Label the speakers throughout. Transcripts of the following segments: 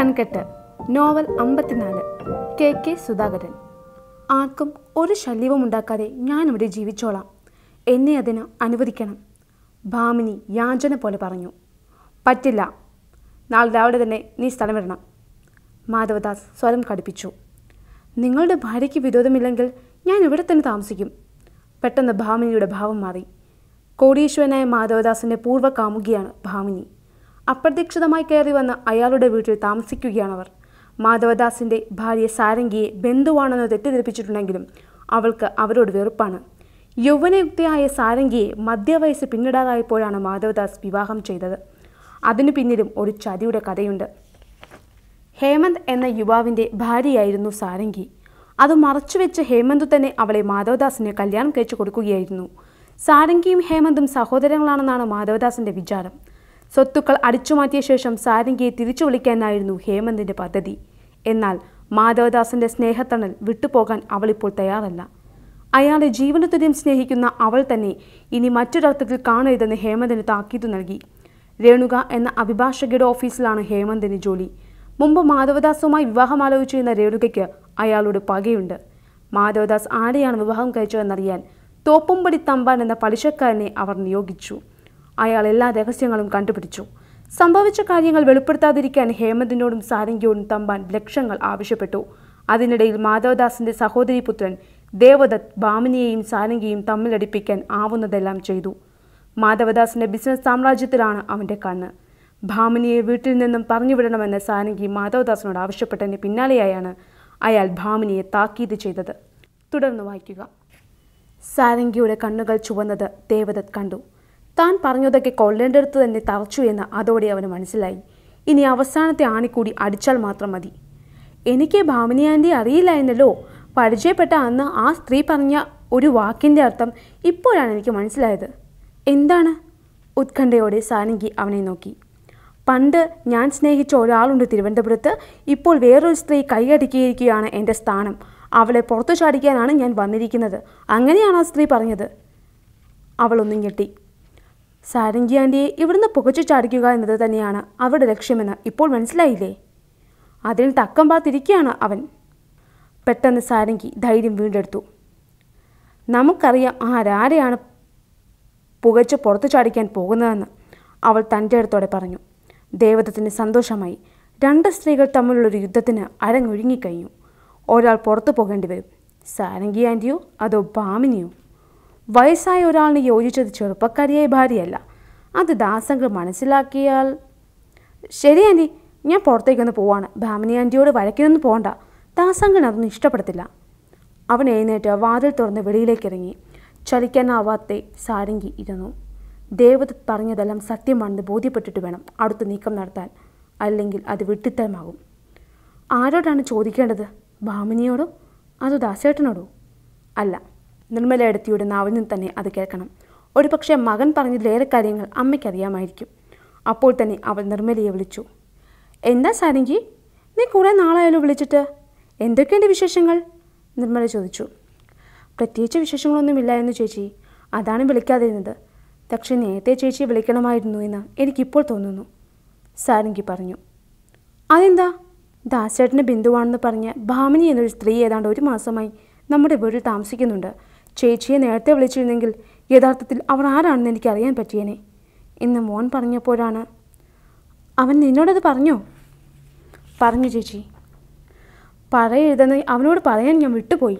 Speaker 1: കൺകെട്ട് novel അമ്പത്തിനാല് K K Sudhakaran ആർക്കും ഒരു ശല്യവും ഉണ്ടാക്കാതെ ഞാനിവിടെ ജീവിച്ചോളാം എന്നെ അതിന് അനുവദിക്കണം ഭാമിനി യാചന പോലെ പറഞ്ഞു പറ്റില്ല നാളെ രാവിലെ തന്നെ നീ സ്ഥലം വിടണം മാധവദാസ് സ്വരം കടുപ്പിച്ചു നിങ്ങളുടെ ഭാര്യയ്ക്ക് വിരോധമില്ലെങ്കിൽ ഞാൻ ഇവിടെ തന്നെ താമസിക്കും പെട്ടെന്ന് ഭാമിനിയുടെ ഭാവം മാറി കോടീശ്വരനായ മാധവദാസിൻ്റെ പൂർവ്വ കാമുകിയാണ് ഭാമിനി അപ്രതീക്ഷിതമായി കയറി വന്ന് അയാളുടെ വീട്ടിൽ താമസിക്കുകയാണവർ മാധവദാസിൻ്റെ ഭാര്യ സാരംഗിയെ ബന്ധുവാണെന്ന് തെറ്റിദ്ധരിപ്പിച്ചിട്ടുണ്ടെങ്കിലും അവൾക്ക് അവരോട് വെറുപ്പാണ് യൗവനയുക്തയായ സാരംഗിയെ മധ്യവയസ്സ് പിന്നിടാതായപ്പോഴാണ് മാധവദാസ് വിവാഹം ചെയ്തത് അതിനു പിന്നിലും ഒരു ചതിയുടെ കഥയുണ്ട് ഹേമന്ത് എന്ന യുവാവിൻ്റെ ഭാര്യയായിരുന്നു സാരംഗി അത് മറച്ചുവെച്ച് ഹേമന്ത് തന്നെ അവളെ മാധവദാസിന് കല്യാണം കഴിച്ചു കൊടുക്കുകയായിരുന്നു സാരംഗിയും ഹേമന്തും സഹോദരങ്ങളാണെന്നാണ് മാധവദാസിൻ്റെ വിചാരം സ്വത്തുക്കൾ അടിച്ചുമാറ്റിയ ശേഷം സാരംഗിയെ തിരിച്ചു വിളിക്കാനായിരുന്നു ഹേമന്തിൻ്റെ പദ്ധതി എന്നാൽ മാധവദാസന്റെ സ്നേഹത്തണൽ വിട്ടുപോകാൻ അവളിപ്പോൾ തയ്യാറല്ല അയാളെ ജീവനത്തുല്യം സ്നേഹിക്കുന്ന അവൾ തന്നെ ഇനി മറ്റൊരർത്ഥത്തിൽ കാണരുതെന്ന് ഹേമന്തിന് താക്കീതു നൽകി രേണുക എന്ന അഭിഭാഷകയുടെ ഓഫീസിലാണ് ഹേമന്തിന് ജോലി മുമ്പ് മാധവദാസുമായി വിവാഹം ആലോചിച്ചിരുന്ന രേണുകയ്ക്ക് അയാളോട് പകയുണ്ട് മാധവദാസ് ആരെയാണ് വിവാഹം കഴിച്ചതെന്നറിയാൻ തോപ്പുംപടി തമ്പാൻ എന്ന പലിശക്കാരനെ അവർ നിയോഗിച്ചു അയാൾ എല്ലാ രഹസ്യങ്ങളും കണ്ടുപിടിച്ചു സംഭവിച്ച കാര്യങ്ങൾ വെളിപ്പെടുത്താതിരിക്കാൻ ഹേമന്തിനോടും സാരംഗിയോടും തമ്പാൻ ലക്ഷങ്ങൾ ആവശ്യപ്പെട്ടു അതിനിടയിൽ മാധവദാസിന്റെ സഹോദരി പുത്രൻ ദേവദത്ത് ഭാമിനിയെയും സാരംഗിയും തമ്മിലടിപ്പിക്കാൻ ആവുന്നതെല്ലാം ചെയ്തു മാധവദാസിന്റെ ബിസിനസ് സാമ്രാജ്യത്തിലാണ് അവന്റെ കണ്ണ് ഭാമിനിയെ വീട്ടിൽ നിന്നും പറഞ്ഞുവിടണമെന്ന് സാരംഗി മാധവദാസിനോട് ആവശ്യപ്പെട്ടതിന് പിന്നാലെയായാണ് അയാൾ ഭാമിനിയെ താക്കീത് ചെയ്തത് തുടർന്ന് വായിക്കുക സാരംഗിയുടെ കണ്ണുകൾ ചുവന്നത് ദേവദത്ത് കണ്ടു താൻ പറഞ്ഞതൊക്കെ കൊല്ലേൻ്റെ തന്നെ തറച്ചു എന്ന് അതോടെ അവന് മനസ്സിലായി ഇനി അവസാനത്തെ ആണിക്കൂടി അടിച്ചാൽ മാത്രം മതി എനിക്ക് ഭാമിനിയാൻ്റെ അറിയില്ലായിരുന്നല്ലോ പരിചയപ്പെട്ട അന്ന് ആ സ്ത്രീ പറഞ്ഞ ഒരു വാക്കിൻ്റെ അർത്ഥം ഇപ്പോഴാണ് എനിക്ക് മനസ്സിലായത് എന്താണ് ഉത്കണ്ഠയോടെ സാനങ്കി അവനെ നോക്കി പണ്ട് ഞാൻ സ്നേഹിച്ച ഒരാളുണ്ട് തിരുവനന്തപുരത്ത് ഇപ്പോൾ വേറൊരു സ്ത്രീ കൈയടക്കിയിരിക്കുകയാണ് എൻ്റെ സ്ഥാനം അവളെ പുറത്തു ചാടിക്കാനാണ് ഞാൻ വന്നിരിക്കുന്നത് അങ്ങനെയാണ് ആ സ്ത്രീ പറഞ്ഞത് അവളൊന്നും ഞെട്ടി സാരംഗി ആൻറ്റിയെ ഇവിടുന്ന് പുകച്ചു ചാടിക്കുക എന്നത് തന്നെയാണ് അവരുടെ ലക്ഷ്യമെന്ന് ഇപ്പോൾ മനസ്സിലായില്ലേ അതിന് തക്കം പാത്തിരിക്കുകയാണ് അവൻ പെട്ടെന്ന് സാരംഗി ധൈര്യം വീണ്ടെടുത്തു നമുക്കറിയാം ആരാരെയാണ് പുകച്ച് പുറത്തു ചാടിക്കാൻ പോകുന്നതെന്ന് അവൾ തൻ്റെ അടുത്തോടെ പറഞ്ഞു ദേവതത്തിന് സന്തോഷമായി രണ്ട് സ്ത്രീകൾ തമ്മിലുള്ളൊരു യുദ്ധത്തിന് അരങ്ങൊഴുങ്ങിക്കഴിഞ്ഞു ഒരാൾ പുറത്തു പോകേണ്ടി വരും സാരംഗി ആൻറ്റിയോ അതോ ഭാമിനിയോ വയസ്സായ ഒരാളിന് യോജിച്ചത് ചെറുപ്പക്കാരിയായ ഭാര്യയല്ല അത് ദാസങ്ങൾ മനസ്സിലാക്കിയാൽ ശരി ആൻറ്റി ഞാൻ പുറത്തേക്കൊന്ന് പോവാണ് ഭാമിനി ആൻറ്റിയോട് വഴക്കിനൊന്നും പോകണ്ട ദാസങ്ങൾ അതൊന്നും ഇഷ്ടപ്പെടത്തില്ല അവൻ എഴുന്നേറ്റ് വാതിൽ തുറന്ന് വെളിയിലേക്ക് ഇറങ്ങി ചലിക്കാനാവാത്ത സാരംഗി ഇരുന്നു ദേവത പറഞ്ഞതെല്ലാം സത്യമാണെന്ന് ബോധ്യപ്പെട്ടിട്ട് വേണം അടുത്ത് നീക്കം നടത്താൻ അല്ലെങ്കിൽ അത് വിട്ടിത്തരമാകും ആരോടാണ് ചോദിക്കേണ്ടത് ഭാമിനിയോടോ അതോ ദാസേട്ടനോടോ അല്ല നിർമ്മലയെടുത്തിയുടെ നാവിൽ നിന്ന് തന്നെ അത് കേൾക്കണം ഒരുപക്ഷെ മകൻ പറഞ്ഞതിലേറെ കാര്യങ്ങൾ അമ്മയ്ക്കറിയാമായിരിക്കും അപ്പോൾ തന്നെ അവൾ നിർമ്മലയെ വിളിച്ചു എന്താ സാരങ്കി നീ കുറേ നാളായാലും വിളിച്ചിട്ട് എന്തൊക്കെയുണ്ട് വിശേഷങ്ങൾ നിർമ്മല ചോദിച്ചു പ്രത്യേകിച്ച് വിശേഷങ്ങളൊന്നുമില്ല എന്ന് ചേച്ചി അതാണ് വിളിക്കാതിരുന്നത് പക്ഷെ നേരത്തെ ചേച്ചി വിളിക്കണമായിരുന്നു എന്ന് എനിക്കിപ്പോൾ തോന്നുന്നു സാരങ്കി പറഞ്ഞു അതെന്താ ദാസേട്ടൻ്റെ ബിന്ദുവാണെന്ന് പറഞ്ഞ് ഭാമിനി എന്നൊരു സ്ത്രീ ഏതാണ്ട് ഒരു മാസമായി നമ്മുടെ വീട്ടിൽ താമസിക്കുന്നുണ്ട് ചേച്ചിയെ നേരത്തെ വിളിച്ചിരുന്നെങ്കിൽ യഥാർത്ഥത്തിൽ അവർ ആരാണെന്ന് എനിക്ക് അറിയാൻ പറ്റിയേനെ ഇന്ന് മോൻ പറഞ്ഞപ്പോഴാണ് അവൻ നിന്നോടത് പറഞ്ഞോ പറഞ്ഞു ചേച്ചി പറയരുതെന്ന് അവനോട് പറയാൻ ഞാൻ വിട്ടുപോയി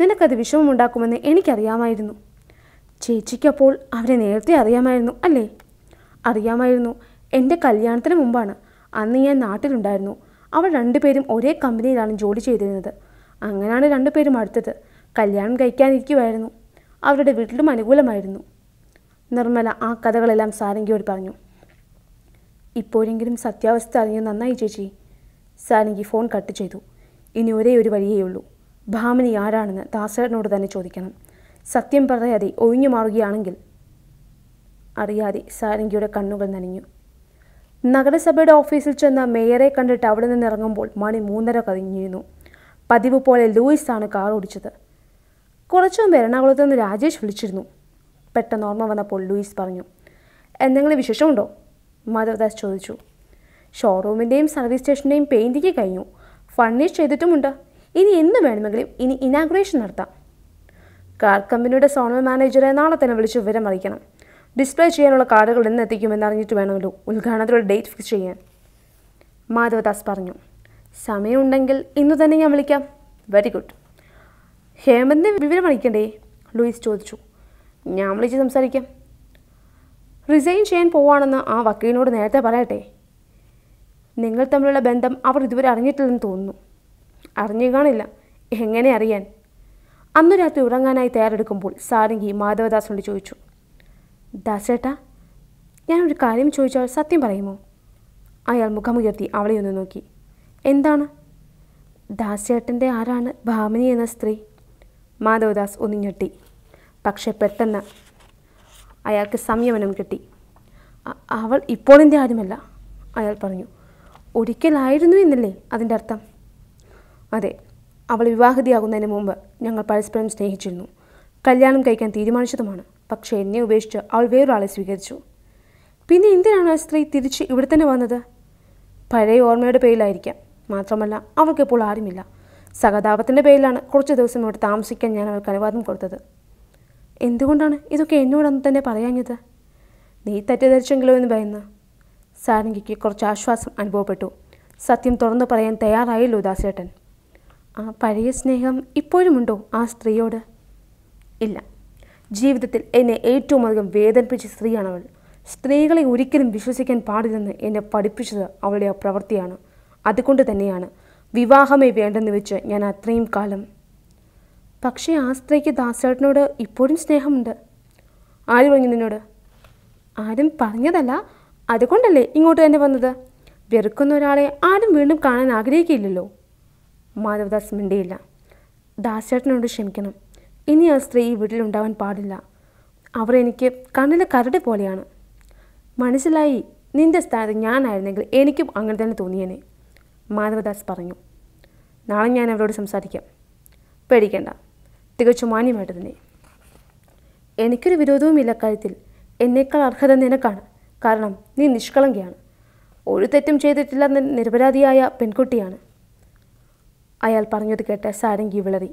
Speaker 1: നിനക്കത് വിഷമമുണ്ടാക്കുമെന്ന് എനിക്കറിയാമായിരുന്നു ചേച്ചിക്കപ്പോൾ അവരെ നേരത്തെ അറിയാമായിരുന്നു അല്ലേ അറിയാമായിരുന്നു എൻ്റെ കല്യാണത്തിന് മുമ്പാണ് അന്ന് ഞാൻ നാട്ടിലുണ്ടായിരുന്നു അവർ രണ്ടുപേരും ഒരേ കമ്പനിയിലാണ് ജോലി ചെയ്തിരുന്നത് അങ്ങനെയാണ് രണ്ടുപേരും അടുത്തത് കല്യാണം കഴിക്കാനിരിക്കുമായിരുന്നു അവരുടെ വീട്ടിലും അനുകൂലമായിരുന്നു നിർമ്മല ആ കഥകളെല്ലാം സാരംഗിയോട് പറഞ്ഞു ഇപ്പോഴെങ്കിലും സത്യാവസ്ഥ അറിഞ്ഞു നന്നായി ചേച്ചി സാരംഗി ഫോൺ കട്ട് ചെയ്തു ഇനി ഒരേ ഒരു വഴിയേ ഉള്ളൂ ഭാമനി ആരാണെന്ന് ദാസേട്ടനോട് തന്നെ ചോദിക്കണം സത്യം പറയാതെ ഒഴിഞ്ഞു മാറുകയാണെങ്കിൽ അറിയാതെ സാരംഗിയുടെ കണ്ണുകൾ നനഞ്ഞു നഗരസഭയുടെ ഓഫീസിൽ ചെന്ന മേയറെ കണ്ടിട്ട് അവിടെ ഇറങ്ങുമ്പോൾ മണി മൂന്നര കഴിഞ്ഞിരുന്നു പതിവ് പോലെ ലൂയിസ് ആണ് കാർ ഓടിച്ചത് കുറച്ചു മുമ്പ് എറണാകുളത്ത് നിന്ന് രാജേഷ് വിളിച്ചിരുന്നു പെട്ടെന്ന് ഓർമ്മ വന്നപ്പോൾ ലൂയിസ് പറഞ്ഞു എന്തെങ്കിലും വിശേഷമുണ്ടോ മാധവദാസ് ചോദിച്ചു ഷോറൂമിൻ്റെയും സർവീസ് സ്റ്റേഷൻ്റെയും പെയിൻറ്റിങ് കഴിഞ്ഞു ഫണ്ണിഷ് ചെയ്തിട്ടുമുണ്ട് ഇനി എന്ന് വേണമെങ്കിലും ഇനി ഇനാഗ്രേഷൻ നടത്താം കാർ കമ്പനിയുടെ സോണൽ മാനേജറെ നാളെ തന്നെ വിളിച്ച് വിവരം അറിയിക്കണം ഡിസ്പ്ലേ ചെയ്യാനുള്ള കാർഡുകൾ എന്ന് എത്തിക്കുമെന്ന് അറിഞ്ഞിട്ട് വേണമല്ലോ ഉദ്ഘാടനത്തിലുള്ള ഡേറ്റ് ഫിക്സ് ചെയ്യാൻ മാധവദാസ് പറഞ്ഞു സമയമുണ്ടെങ്കിൽ ഇന്ന് തന്നെ ഞാൻ വിളിക്കാം വെരി ഗുഡ് ഹേമന്ത് വിവരം അറിയിക്കണ്ടേ ലൂയിസ് ചോദിച്ചു ഞാൻ വിളിച്ച് സംസാരിക്കാം റിസൈൻ ചെയ്യാൻ പോവാണെന്ന് ആ വക്കീലിനോട് നേരത്തെ പറയട്ടെ നിങ്ങൾ തമ്മിലുള്ള ബന്ധം അവർ ഇതുവരെ അറിഞ്ഞിട്ടില്ലെന്ന് തോന്നുന്നു അറിഞ്ഞു കാണില്ല എങ്ങനെ അറിയാൻ അന്നു രാത്രി ഉറങ്ങാനായി തയ്യാറെടുക്കുമ്പോൾ സാരംഗി മാധവദാസിനോട് ചോദിച്ചു ദാസേട്ടാ ഞാനൊരു കാര്യം ചോദിച്ചാൽ സത്യം പറയുമോ അയാൾ മുഖമുയർത്തി അവളെ ഒന്ന് നോക്കി എന്താണ് ദാസേട്ടൻ്റെ ആരാണ് ഭാമിനി എന്ന സ്ത്രീ മാധവദാസ് ഒന്ന് ഞെട്ടി പക്ഷേ പെട്ടെന്ന് അയാൾക്ക് സംയമനം കിട്ടി അവൾ ഇപ്പോൾ എൻ്റെ ആരുമല്ല അയാൾ പറഞ്ഞു ഒരിക്കലായിരുന്നു എന്നല്ലേ അതിൻ്റെ അർത്ഥം അതെ അവൾ വിവാഹിതയാകുന്നതിന് മുമ്പ് ഞങ്ങൾ പരസ്പരം സ്നേഹിച്ചിരുന്നു കല്യാണം കഴിക്കാൻ തീരുമാനിച്ചതുമാണ് പക്ഷേ എന്നെ ഉപേക്ഷിച്ച് അവൾ വേറൊരാളെ സ്വീകരിച്ചു പിന്നെ എന്തിനാണ് ആ സ്ത്രീ തിരിച്ച് ഇവിടെ തന്നെ വന്നത് പഴയ ഓർമ്മയുടെ പേരിലായിരിക്കാം മാത്രമല്ല അവൾക്കിപ്പോൾ ആരുമില്ല സഹതാപത്തിൻ്റെ പേരിലാണ് കുറച്ച് ദിവസം ഇവിടെ താമസിക്കാൻ ഞാൻ അവൾക്ക് അനുവാദം കൊടുത്തത് എന്തുകൊണ്ടാണ് ഇതൊക്കെ എന്നോടന്ന് തന്നെ പറയാഞ്ഞത് നീ തെറ്റിദ്ധരിച്ചെങ്കിലോ എന്ന് ഭയന്ന് സാരംഗിക്ക് കുറച്ച് ആശ്വാസം അനുഭവപ്പെട്ടു സത്യം തുറന്നു പറയാൻ തയ്യാറായില്ലോ ഉദാസേട്ടൻ ആ പഴയ സ്നേഹം ഇപ്പോഴുമുണ്ടോ ആ സ്ത്രീയോട് ഇല്ല ജീവിതത്തിൽ എന്നെ ഏറ്റവും അധികം വേദനിപ്പിച്ച സ്ത്രീയാണ് അവൾ സ്ത്രീകളെ ഒരിക്കലും വിശ്വസിക്കാൻ പാടില്ലെന്ന് എന്നെ പഠിപ്പിച്ചത് അവളുടെ ആ പ്രവൃത്തിയാണ് അതുകൊണ്ട് തന്നെയാണ് വിവാഹമേ വേണ്ടെന്ന് വെച്ച് ഞാൻ അത്രയും കാലം പക്ഷേ ആ സ്ത്രീക്ക് ദാസേട്ടനോട് ഇപ്പോഴും സ്നേഹമുണ്ട് ആര് പറഞ്ഞു നിന്നോട് ആരും പറഞ്ഞതല്ല അതുകൊണ്ടല്ലേ ഇങ്ങോട്ട് തന്നെ വന്നത് വെറുക്കുന്ന ഒരാളെ ആരും വീണ്ടും കാണാൻ ആഗ്രഹിക്കില്ലല്ലോ മാധവദാസ് മിണ്ടിയില്ല ദാസേട്ടനോട് ക്ഷമിക്കണം ഇനി ആ സ്ത്രീ ഈ വീട്ടിലുണ്ടാവാൻ പാടില്ല അവർ എനിക്ക് കണ്ണിലെ കരട് പോലെയാണ് മനസ്സിലായി നിന്റെ സ്ഥാനത്ത് ഞാനായിരുന്നെങ്കിൽ എനിക്കും അങ്ങനെ തന്നെ തോന്നിയേനെ മാധവദാസ് പറഞ്ഞു നാളെ ഞാൻ അവരോട് സംസാരിക്കാം പേടിക്കേണ്ട തികച്ചു മാന്യമായിട്ട് തന്നെ എനിക്കൊരു വിരോധവുമില്ല കാര്യത്തിൽ എന്നേക്കാൾ അർഹത നിനക്കാണ് കാരണം നീ നിഷ്കളങ്കയാണ് ഒരു തെറ്റും ചെയ്തിട്ടില്ല നിരപരാധിയായ പെൺകുട്ടിയാണ് അയാൾ പറഞ്ഞത് കേട്ട് സാരംഗി വിളറി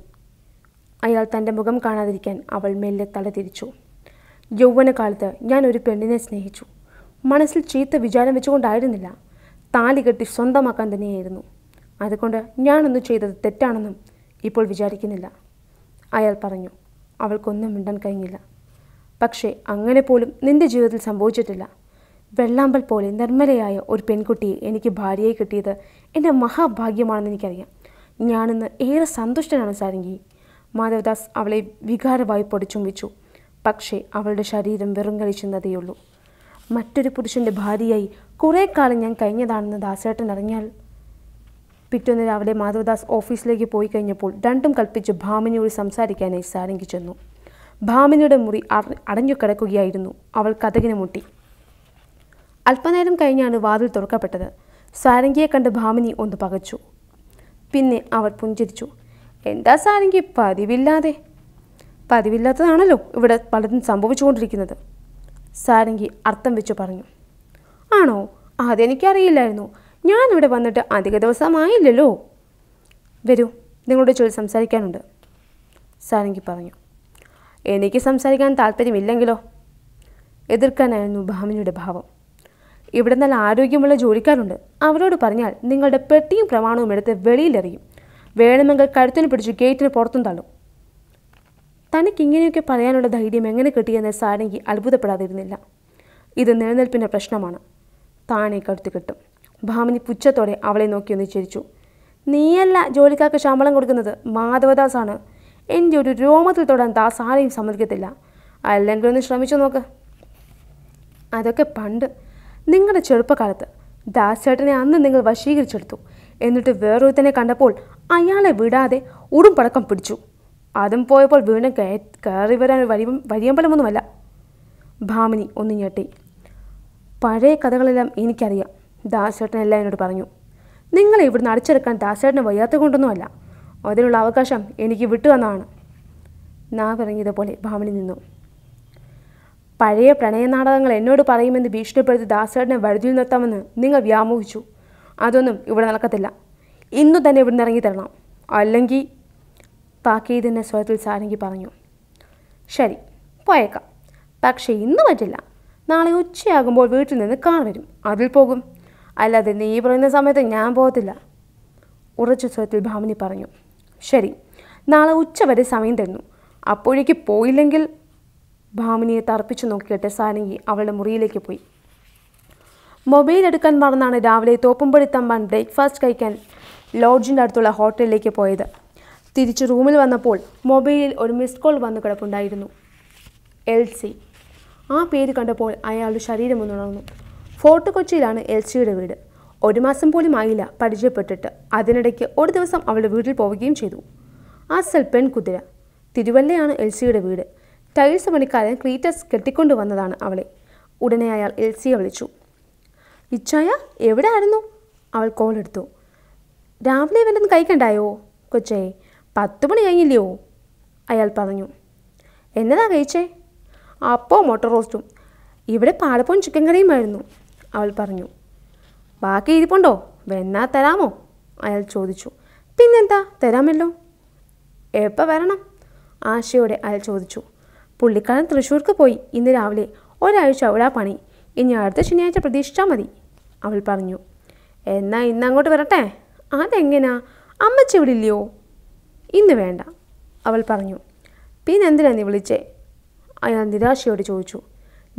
Speaker 1: അയാൾ തൻ്റെ മുഖം കാണാതിരിക്കാൻ അവൾ മെല്ലെ തല തിരിച്ചു യൗവനകാലത്ത് ഞാൻ ഒരു പെണ്ണിനെ സ്നേഹിച്ചു മനസ്സിൽ ചീത്ത വിചാരം വെച്ചുകൊണ്ടായിരുന്നില്ല താലി കെട്ടി സ്വന്തമാക്കാൻ തന്നെയായിരുന്നു അതുകൊണ്ട് ഞാനൊന്നും ചെയ്തത് തെറ്റാണെന്നും ഇപ്പോൾ വിചാരിക്കുന്നില്ല അയാൾ പറഞ്ഞു അവൾക്കൊന്നും മിണ്ടാൻ കഴിഞ്ഞില്ല പക്ഷേ അങ്ങനെ പോലും നിന്റെ ജീവിതത്തിൽ സംഭവിച്ചിട്ടില്ല വെള്ളാമ്പൽ പോലെ നിർമ്മലയായ ഒരു പെൺകുട്ടിയെ എനിക്ക് ഭാര്യയായി കിട്ടിയത് എൻ്റെ മഹാഭാഗ്യമാണെന്ന് എനിക്കറിയാം ഞാനിന്ന് ഏറെ സന്തുഷ്ടനാണ് സാരംഗി മാധവദാസ് അവളെ വികാരമായി പൊടിച്ചുമ്പിച്ചു പക്ഷേ അവളുടെ ശരീരം വെറും കളിച്ചെന്നതേയുള്ളൂ മറ്റൊരു പുരുഷൻ്റെ ഭാര്യയായി കുറേ കാലം ഞാൻ കഴിഞ്ഞതാണെന്ന് ദാസേട്ടൻ അറിഞ്ഞാൽ പിറ്റേന്ന് രാവിലെ മാധവദാസ് ഓഫീസിലേക്ക് പോയി കഴിഞ്ഞപ്പോൾ രണ്ടും കൽപ്പിച്ച് ഭാമിനിയോട് സംസാരിക്കാനായി സാരംഗി ചെന്നു ഭാമിനിയുടെ മുറി അടഞ്ഞു കിടക്കുകയായിരുന്നു അവൾ കഥകിനെ മുട്ടി അല്പനേരം കഴിഞ്ഞാണ് വാതിൽ തുറക്കപ്പെട്ടത് സാരംഗിയെ കണ്ട് ഭാമിനി ഒന്ന് പകച്ചു പിന്നെ അവർ പുഞ്ചിരിച്ചു എന്താ സാരംഗി പതിവില്ലാതെ പതിവില്ലാത്തതാണല്ലോ ഇവിടെ പലതും സംഭവിച്ചുകൊണ്ടിരിക്കുന്നത് സാരംഗി അർത്ഥം വെച്ചു പറഞ്ഞു ആണോ അതെനിക്കറിയില്ലായിരുന്നു ഞാൻ ഇവിടെ വന്നിട്ട് അധിക ദിവസമായില്ലല്ലോ വരൂ നിങ്ങളുടെ ജോലി സംസാരിക്കാനുണ്ട് സാരംഗി പറഞ്ഞു എനിക്ക് സംസാരിക്കാൻ താല്പര്യമില്ലെങ്കിലോ എതിർക്കാനായിരുന്നു ഭാമിനിയുടെ ഭാവം ഇവിടെ നല്ല ആരോഗ്യമുള്ള ജോലിക്കാരുണ്ട് അവരോട് പറഞ്ഞാൽ നിങ്ങളുടെ പെട്ടിയും പ്രമാണവും എടുത്ത് വെളിയിലെറിയും വേണമെങ്കിൽ കഴുത്തിന് പിടിച്ച് ഗേറ്റിന് പുറത്തും തള്ളും തനിക്ക് ഇങ്ങനെയൊക്കെ പറയാനുള്ള ധൈര്യം എങ്ങനെ കിട്ടിയെന്ന് സാരംഗി അത്ഭുതപ്പെടാതിരുന്നില്ല ഇത് നിലനിൽപ്പിൻ്റെ പ്രശ്നമാണ് താനെ കടുത്ത് കിട്ടും ഭാമിനി പുച്ഛത്തോടെ അവളെ നോക്കി ഒന്ന് ചിരിച്ചു നീയല്ല ജോലിക്കാർക്ക് ശമ്പളം കൊടുക്കുന്നത് മാധവദാസാണ് എൻ്റെ ഒരു രോമത്തിൽ തൊടാൻ ദാസ് ആരെയും സമ്മതിക്കത്തില്ല അല്ലെങ്കിൽ ഒന്ന് ശ്രമിച്ചു നോക്ക് അതൊക്കെ പണ്ട് നിങ്ങളുടെ ചെറുപ്പകാലത്ത് ദാസ് ചേട്ടനെ അന്ന് നിങ്ങൾ വശീകരിച്ചെടുത്തു എന്നിട്ട് വേറൊരുത്തനെ കണ്ടപ്പോൾ അയാളെ വിടാതെ ഉടും പിടിച്ചു അതും പോയപ്പോൾ വീണ്ടും കയ കയറി വരാൻ വഴി വഴിയമ്പലമൊന്നുമല്ല ഭാമിനി ഒന്ന് ഞെട്ടി പഴയ കഥകളെല്ലാം എനിക്കറിയാം എല്ലാം എന്നോട് പറഞ്ഞു നിങ്ങളെ ഇവിടുന്ന് അടിച്ചെടുക്കാൻ ദാസേട്ടന് വയ്യാത്ത കൊണ്ടൊന്നുമല്ല അതിനുള്ള അവകാശം എനിക്ക് വിട്ടുവെന്നാണ് നാവിറങ്ങിയതുപോലെ ഭാമിനി നിന്നു പഴയ നാടകങ്ങൾ എന്നോട് പറയുമെന്ന് ഭീഷണിപ്പെടുത്തി ദാസേട്ടനെ വഴുതിൽ നിർത്താമെന്ന് നിങ്ങൾ വ്യാമോഹിച്ചു അതൊന്നും ഇവിടെ നടക്കത്തില്ല ഇന്നു തന്നെ ഇവിടുന്ന് ഇറങ്ങി തരണം അല്ലെങ്കിൽ താക്കീതിൻ്റെ സ്വരത്തിൽ സാരംഗി പറഞ്ഞു ശരി പോയേക്കാം പക്ഷേ ഇന്ന് പറ്റില്ല നാളെ ഉച്ചയാകുമ്പോൾ വീട്ടിൽ നിന്ന് കാർ വരും അതിൽ പോകും അല്ലാതെ നീ പറയുന്ന സമയത്ത് ഞാൻ പോകത്തില്ല ഉറച്ച സ്വരത്തിൽ ഭാമിനി പറഞ്ഞു ശരി നാളെ ഉച്ച വരെ സമയം തരുന്നു അപ്പോഴേക്ക് പോയില്ലെങ്കിൽ ഭാമിനിയെ തറപ്പിച്ചു നോക്കിയിട്ട് സാരംഗി അവളുടെ മുറിയിലേക്ക് പോയി മൊബൈൽ എടുക്കാൻ മറന്നാണ് രാവിലെ തോപ്പുംപടി തമ്പാൻ ബ്രേക്ക്ഫാസ്റ്റ് കഴിക്കാൻ ലോഡ്ജിൻ്റെ അടുത്തുള്ള ഹോട്ടലിലേക്ക് പോയത് തിരിച്ച് റൂമിൽ വന്നപ്പോൾ മൊബൈലിൽ ഒരു മിസ്ഡ് കോൾ വന്നു കിടപ്പുണ്ടായിരുന്നു എൽ സി ആ പേര് കണ്ടപ്പോൾ അയാളുടെ ശരീരം ഒന്നുണർന്നു ഫോർട്ട് കൊച്ചിയിലാണ് എൽ സിയുടെ വീട് ഒരു മാസം പോലും ആയില്ല പരിചയപ്പെട്ടിട്ട് അതിനിടയ്ക്ക് ഒരു ദിവസം അവളുടെ വീട്ടിൽ പോവുകയും ചെയ്തു ആ അസൽ പെൺകുതിര തിരുവല്ലയാണ് എൽസിയുടെ വീട് ടൈൽസ് പണിക്കാരൻ ക്രീറ്റസ് കെട്ടിക്കൊണ്ടു വന്നതാണ് അവളെ ഉടനെ അയാൾ സിയെ വിളിച്ചു ഇച്ഛായ എവിടെ ആയിരുന്നു അവൾ കോൾ എടുത്തു രാവിലെ വല്ലതും കൈക്കണ്ടായോ കൊച്ചേ പത്ത് മണി കഴിഞ്ഞില്ലയോ അയാൾ പറഞ്ഞു എന്നതാ കഴിച്ചേ അപ്പോൾ മോട്ടർ റോസ്റ്റും ഇവിടെ പാലപ്പം ചിക്കൻ കറിയുമായിരുന്നു അവൾ പറഞ്ഞു ബാക്കി ഇരിപ്പുണ്ടോ വെന്നാ തരാമോ അയാൾ ചോദിച്ചു പിന്നെന്താ തരാമല്ലോ എപ്പോൾ വരണം ആശയോടെ അയാൾ ചോദിച്ചു പുള്ളിക്കാരൻ തൃശ്ശൂർക്ക് പോയി ഇന്ന് രാവിലെ ഒരാഴ്ച അവിടെ പണി ഇനി അടുത്ത ശനിയാഴ്ച പ്രതീക്ഷിച്ചാൽ മതി അവൾ പറഞ്ഞു എന്നാ ഇന്ന് അങ്ങോട്ട് വരട്ടെ അതെങ്ങനാ അമ്മച്ചി ഇവിടെ ഇല്ലയോ ഇന്ന് വേണ്ട അവൾ പറഞ്ഞു പിന്നെ എന്തിനാ നീ വിളിച്ചേ അയാൾ നിരാശയോട് ചോദിച്ചു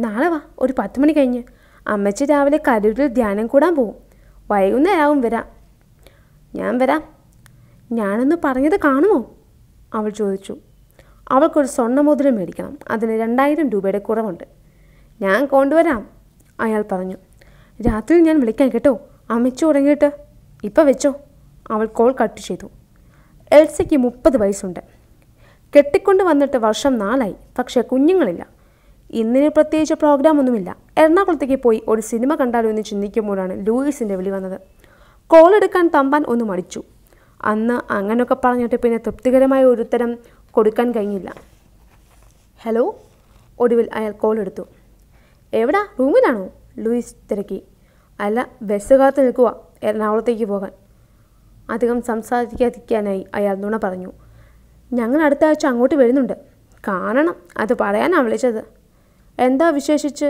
Speaker 1: നാളെ വാ ഒരു പത്ത് മണി കഴിഞ്ഞ് അമ്മച്ചി രാവിലെ കരൂരിൽ ധ്യാനം കൂടാൻ പോവും വൈകുന്നേരാവും വരാം ഞാൻ വരാം ഞാനൊന്ന് പറഞ്ഞത് കാണുമോ അവൾ ചോദിച്ചു അവൾക്കൊരു സ്വർണ്ണമോതിരം മേടിക്കണം അതിന് രണ്ടായിരം രൂപയുടെ കുറവുണ്ട് ഞാൻ കൊണ്ടുവരാം അയാൾ പറഞ്ഞു രാത്രി ഞാൻ വിളിക്കാം കേട്ടോ അമ്മച്ചു ഉറങ്ങിയിട്ട് ഇപ്പം വെച്ചോ അവൾ കോൾ കട്ട് ചെയ്തു എൽസയ്ക്ക് മുപ്പത് വയസ്സുണ്ട് കെട്ടിക്കൊണ്ട് വന്നിട്ട് വർഷം നാലായി പക്ഷേ കുഞ്ഞുങ്ങളില്ല ഇന്നിന് പ്രത്യേകിച്ച് പ്രോഗ്രാം ഒന്നുമില്ല എറണാകുളത്തേക്ക് പോയി ഒരു സിനിമ കണ്ടാലോ എന്ന് ചിന്തിക്കുമ്പോഴാണ് ലൂയിസിൻ്റെ വിളി വന്നത് കോൾ എടുക്കാൻ തമ്പാൻ ഒന്ന് മടിച്ചു അന്ന് അങ്ങനെയൊക്കെ പറഞ്ഞിട്ട് പിന്നെ തൃപ്തികരമായ ഒരു ഉത്തരം കൊടുക്കാൻ കഴിഞ്ഞില്ല ഹലോ ഒടുവിൽ അയാൾ കോൾ എടുത്തു എവിടാ റൂമിലാണോ ലൂയിസ് തിരക്കി അല്ല ബസ്സുകാർത്ത് നിൽക്കുക എറണാകുളത്തേക്ക് പോകാൻ അധികം സംസാരിക്കാതിരിക്കാനായി അയാൾ നുണ പറഞ്ഞു ഞങ്ങൾ അടുത്ത ആഴ്ച അങ്ങോട്ട് വരുന്നുണ്ട് കാണണം അത് പറയാനാണ് വിളിച്ചത് എന്താ വിശേഷിച്ച്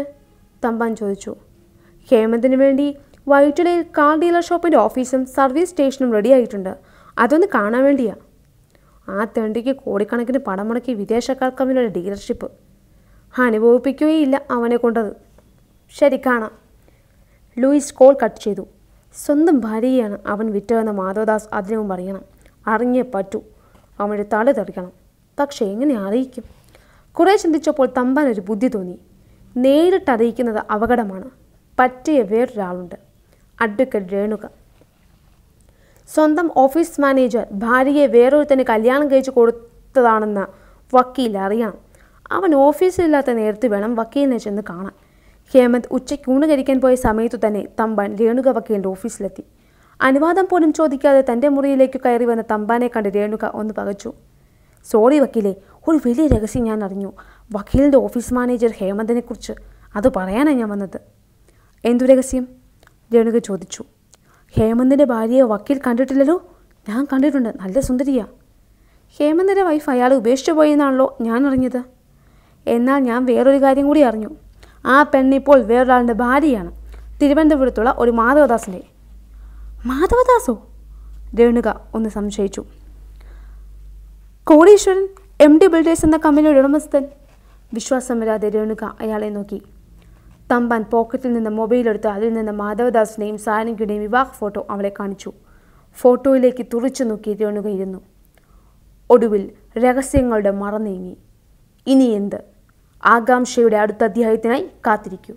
Speaker 1: തമ്പാൻ ചോദിച്ചു ഹേമന്തിന് വേണ്ടി വൈറ്റിലയിൽ കാർ ഡീലർ ഷോപ്പിൻ്റെ ഓഫീസും സർവീസ് സ്റ്റേഷനും റെഡിയായിട്ടുണ്ട് അതൊന്ന് കാണാൻ വേണ്ടിയാ ആ തെണ്ടിക്ക് കോടിക്കണക്കിന് പടം മുടക്കി വിദേശക്കാർ കമ്പനിയുടെ ഡീലർഷിപ്പ് അനുഭവിപ്പിക്കുകയില്ല അവനെ കൊണ്ടത് ശരി കാണാം ലൂയിസ് കോൾ കട്ട് ചെയ്തു സ്വന്തം ഭാര്യയാണ് അവൻ വിറ്റതെന്ന് മാധവദാസ് അതിനും പറയണം അറിഞ്ഞേ പറ്റൂ അവൻ്റെ തല തടിക്കണം പക്ഷേ എങ്ങനെ അറിയിക്കും കുറേ ചിന്തിച്ചപ്പോൾ തമ്പാൻ ഒരു ബുദ്ധി തോന്നി നേരിട്ട് അറിയിക്കുന്നത് അപകടമാണ് പറ്റിയ വേറൊരാളുണ്ട് അഡ്വക്കേറ്റ് രേണുക സ്വന്തം ഓഫീസ് മാനേജർ ഭാര്യയെ വേറൊരുത്തന് കല്യാണം കഴിച്ചു കൊടുത്തതാണെന്ന് വക്കീൽ അറിയണം അവൻ ഓഫീസിലില്ലാത്ത നേരത്ത് വേണം വക്കീലിനെ ചെന്ന് കാണാൻ ഹേമന്ത് ഉച്ചയ്ക്ക് ഊണ് കഴിക്കാൻ പോയ സമയത്തു തന്നെ തമ്പാൻ രേണുക വക്കീലിൻ്റെ ഓഫീസിലെത്തി അനുവാദം പോലും ചോദിക്കാതെ തൻ്റെ മുറിയിലേക്ക് കയറി വന്ന തമ്പാനെ കണ്ട് രേണുക ഒന്ന് പകച്ചു സോറി വക്കീലെ ഒരു വലിയ രഹസ്യം ഞാൻ അറിഞ്ഞു വക്കീലിൻ്റെ ഓഫീസ് മാനേജർ ഹേമന്തിനെക്കുറിച്ച് അത് പറയാനാണ് ഞാൻ വന്നത് എന്തു രഹസ്യം രേണുക ചോദിച്ചു ഹേമന്തിൻ്റെ ഭാര്യയെ വക്കീൽ കണ്ടിട്ടില്ലല്ലോ ഞാൻ കണ്ടിട്ടുണ്ട് നല്ല സുന്ദരിയാ ഹേമന്തിൻ്റെ വൈഫ് അയാൾ ഉപേക്ഷിച്ചു പോയെന്നാണല്ലോ ഞാൻ അറിഞ്ഞത് എന്നാൽ ഞാൻ വേറൊരു കാര്യം കൂടി അറിഞ്ഞു ആ പെണ്ണിപ്പോൾ വേറൊരാളുടെ ഭാര്യയാണ് തിരുവനന്തപുരത്തുള്ള ഒരു മാധവദാസിൻ്റെ മാധവദാസോ രേണുക ഒന്ന് സംശയിച്ചു കോടീശ്വരൻ എം ഡി ബിൽഡേഴ്സ് എന്ന കമ്പനിയുടെ ഉടമസ്ഥൻ വരാതെ രേണുക അയാളെ നോക്കി തമ്പാൻ പോക്കറ്റിൽ നിന്ന് മൊബൈലെടുത്ത് അതിൽ നിന്ന് മാധവദാസിൻ്റെയും സാനികയുടെയും വിവാഹ ഫോട്ടോ അവളെ കാണിച്ചു ഫോട്ടോയിലേക്ക് തുറച്ചു നോക്കി രേണുക ഇരുന്നു ഒടുവിൽ രഹസ്യങ്ങളുടെ മറ നീങ്ങി ഇനി എന്ത് ആകാംക്ഷയുടെ അടുത്ത അധ്യായത്തിനായി കാത്തിരിക്കൂ